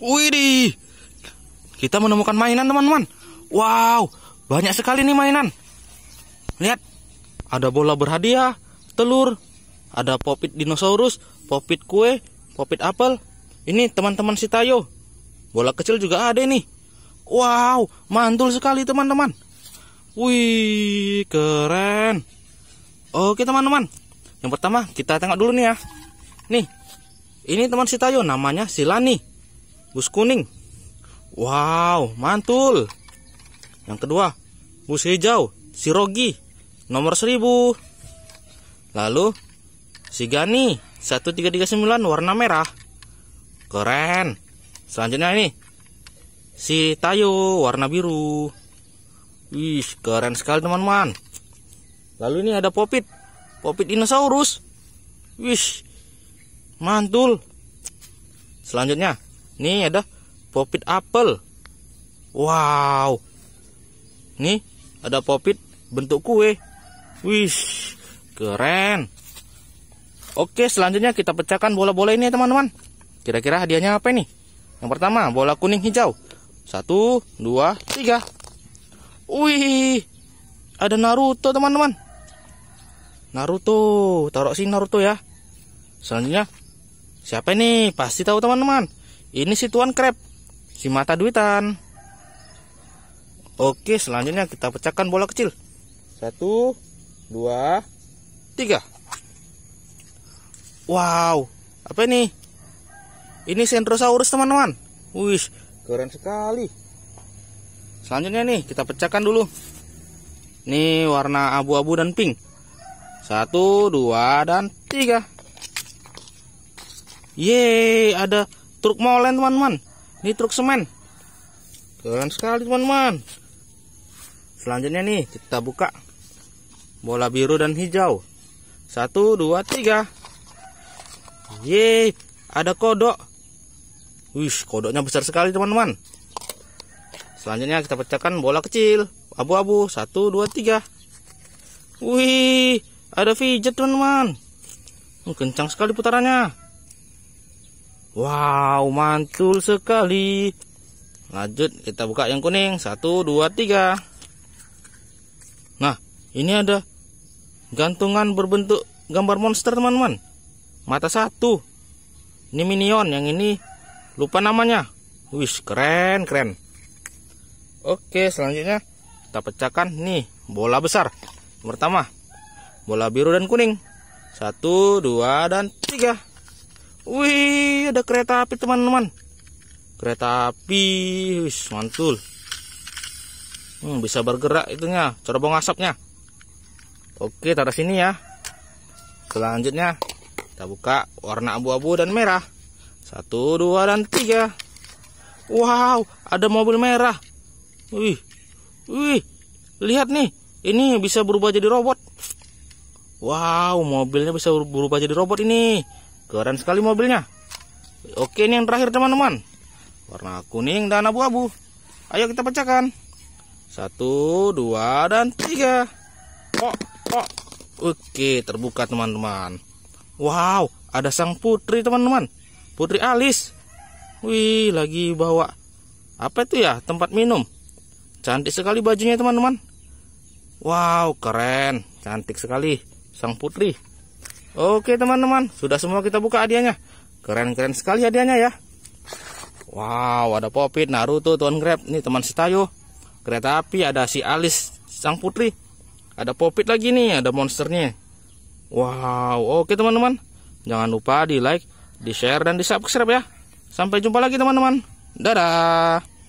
Widih, kita menemukan mainan teman-teman. Wow, banyak sekali nih mainan. Lihat, ada bola berhadiah, telur, ada popit dinosaurus, popit kue, popit apel. Ini teman-teman si Tayo. Bola kecil juga ada nih. Wow, mantul sekali teman-teman. Wih, keren. Oke teman-teman. Yang pertama kita tengok dulu nih ya. Nih, ini teman si Tayo namanya Silani bus kuning. Wow, mantul. Yang kedua, bus hijau, si Rogi, nomor 1000. Lalu, si Gani, 1339, warna merah. Keren. Selanjutnya ini, si Tayo, warna biru. Wih, keren sekali teman-teman. Lalu ini ada Popit, Popit dinosaurus. Wih, mantul. Selanjutnya, Nih ada popit apel. Wow. Nih ada popit bentuk kue. Wih, keren. Oke, selanjutnya kita pecahkan bola-bola ini ya, teman-teman. Kira-kira hadiahnya apa nih? Yang pertama, bola kuning hijau. Satu, dua, tiga. Wih, ada Naruto teman-teman. Naruto, taruh sini Naruto ya. Selanjutnya, siapa ini? Pasti tahu teman-teman. Ini si tuan krep, si mata duitan. Oke, selanjutnya kita pecahkan bola kecil. Satu, dua, tiga. Wow, apa ini? Ini sentrosaurus teman-teman. Wih, keren sekali. Selanjutnya nih, kita pecahkan dulu. Nih warna abu-abu dan pink. Satu, dua, dan tiga. Yeay, ada truk molen teman-teman ini truk semen keren sekali teman-teman selanjutnya nih kita buka bola biru dan hijau satu dua tiga yeay ada kodok wih kodoknya besar sekali teman-teman selanjutnya kita pecahkan bola kecil abu-abu satu dua tiga wih ada fidget teman-teman hmm, kencang sekali putarannya Wow, mantul sekali. Lanjut, kita buka yang kuning. Satu, dua, tiga. Nah, ini ada gantungan berbentuk gambar monster, teman-teman. Mata satu. Ini minion, yang ini lupa namanya. Wis, keren, keren. Oke, selanjutnya kita pecahkan nih bola besar. pertama, bola biru dan kuning. Satu, dua, dan tiga. Wih, ada kereta api teman-teman. Kereta api, wis mantul. Hmm, bisa bergerak itunya, cerobong asapnya. Oke, taruh sini ya. Selanjutnya kita buka warna abu-abu dan merah. Satu, dua, dan tiga. Wow, ada mobil merah. Wih, wih, lihat nih, ini bisa berubah jadi robot. Wow, mobilnya bisa berubah jadi robot ini. Keren sekali mobilnya. Oke, ini yang terakhir teman-teman. Warna kuning dan abu-abu. Ayo kita pecahkan. Satu, dua, dan tiga. Kok, oh, pok. Oh. Oke, terbuka teman-teman. Wow, ada sang putri teman-teman. Putri Alis. Wih, lagi bawa apa itu ya? Tempat minum. Cantik sekali bajunya teman-teman. Wow, keren. Cantik sekali sang putri. Oke teman-teman, sudah semua kita buka hadiahnya. Keren-keren sekali hadiahnya ya. Wow, ada Popit, Naruto, Tuan Grab, Ini teman setayo Kereta api, ada si alis Sang Putri. Ada Popit lagi nih, ada monsternya. Wow, oke teman-teman. Jangan lupa di like, di share, dan di subscribe ya. Sampai jumpa lagi teman-teman. Dadah.